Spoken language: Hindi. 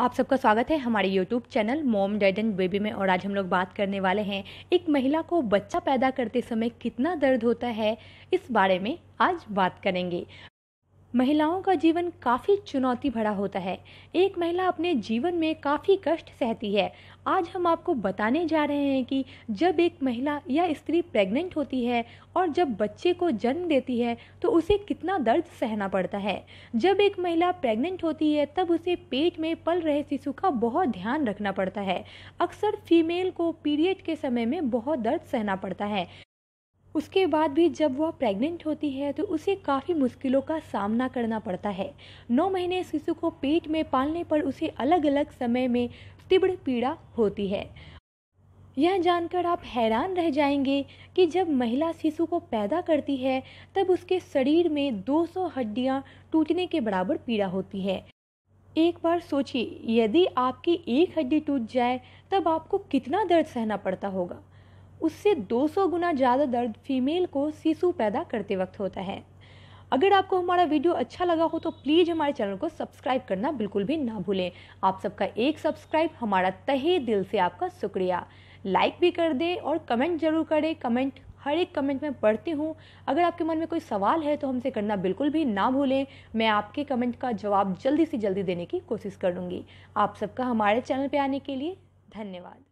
आप सबका स्वागत है हमारे YouTube channel mom dad and baby में और आज हम लोग बात करने वाले हैं एक महिला को बच्चा पैदा करते समय कितना दर्द होता है इस बारे में आज बात करेंगे महिलाओं का जीवन काफ़ी चुनौती भरा होता है एक महिला अपने जीवन में काफ़ी कष्ट सहती है आज हम आपको बताने जा रहे हैं कि जब एक महिला या स्त्री प्रेग्नेंट होती है और जब बच्चे को जन्म देती है तो उसे कितना दर्द सहना पड़ता है जब एक महिला प्रेग्नेंट होती है तब उसे पेट में पल रहे शिशु का बहुत ध्यान रखना पड़ता है अक्सर फीमेल को पीरियड के समय में बहुत दर्द सहना पड़ता है उसके बाद भी जब वह प्रेग्नेंट होती है तो उसे काफ़ी मुश्किलों का सामना करना पड़ता है नौ महीने शिशु को पेट में पालने पर उसे अलग अलग समय में तीव्र पीड़ा होती है यह जानकर आप हैरान रह जाएंगे कि जब महिला शिशु को पैदा करती है तब उसके शरीर में 200 हड्डियां टूटने के बराबर पीड़ा होती है एक बार सोचिए यदि आपकी एक हड्डी टूट जाए तब आपको कितना दर्द सहना पड़ता होगा उससे 200 गुना ज़्यादा दर्द फीमेल को शिशु पैदा करते वक्त होता है अगर आपको हमारा वीडियो अच्छा लगा हो तो प्लीज़ हमारे चैनल को सब्सक्राइब करना बिल्कुल भी ना भूलें आप सबका एक सब्सक्राइब हमारा तहे दिल से आपका शुक्रिया लाइक भी कर दें और कमेंट जरूर करें कमेंट हर एक कमेंट में पढ़ती हूँ अगर आपके मन में कोई सवाल है तो हमसे करना बिल्कुल भी ना भूलें मैं आपके कमेंट का जवाब जल्दी से जल्दी देने की कोशिश करूँगी आप सबका हमारे चैनल पर आने के लिए धन्यवाद